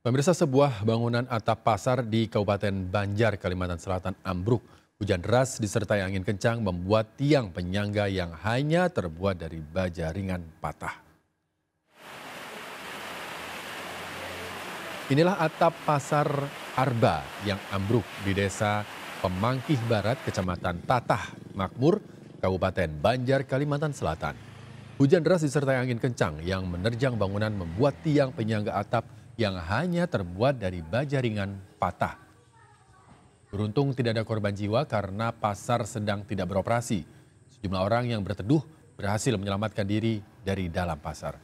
Pemirsa sebuah bangunan atap pasar di Kabupaten Banjar, Kalimantan Selatan ambruk. Hujan deras disertai angin kencang membuat tiang penyangga yang hanya terbuat dari baja ringan patah. Inilah atap pasar Arba yang ambruk di desa Pemangkih Barat, Kecamatan Tatah, Makmur, Kabupaten Banjar, Kalimantan Selatan. Hujan deras disertai angin kencang yang menerjang bangunan membuat tiang penyangga atap yang hanya terbuat dari baja ringan patah. Beruntung tidak ada korban jiwa karena pasar sedang tidak beroperasi. Sejumlah orang yang berteduh berhasil menyelamatkan diri dari dalam pasar.